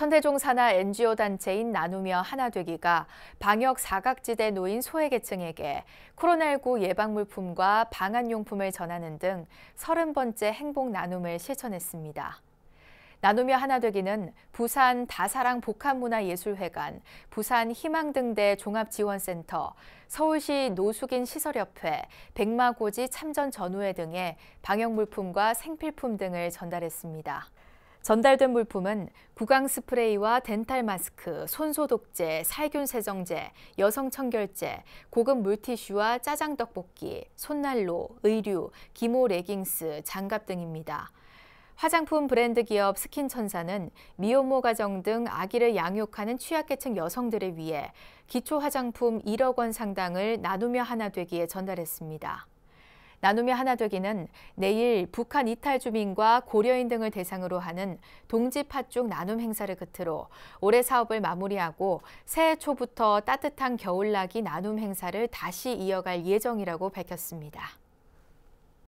천대종 산하 NGO 단체인 나누며 하나되기가 방역 사각지대 노인 소외계층에게 코로나19 예방물품과 방한용품을 전하는 등 30번째 행복 나눔을 실천했습니다. 나누며 하나되기는 부산 다사랑 복합문화예술회관, 부산 희망등대 종합지원센터, 서울시 노숙인 시설협회, 백마고지 참전전우회 등의 방역물품과 생필품 등을 전달했습니다. 전달된 물품은 구강 스프레이와 덴탈 마스크, 손 소독제, 살균 세정제, 여성 청결제, 고급 물티슈와 짜장 떡볶이, 손난로, 의류, 기모 레깅스, 장갑 등입니다. 화장품 브랜드 기업 스킨천사는 미혼모 가정 등 아기를 양육하는 취약계층 여성들을 위해 기초 화장품 1억 원 상당을 나누며 하나 되기에 전달했습니다. 나눔이 하나 되기는 내일 북한 이탈 주민과 고려인 등을 대상으로 하는 동지팥죽 나눔 행사를 끝으로 올해 사업을 마무리하고 새해 초부터 따뜻한 겨울나기 나눔 행사를 다시 이어갈 예정이라고 밝혔습니다.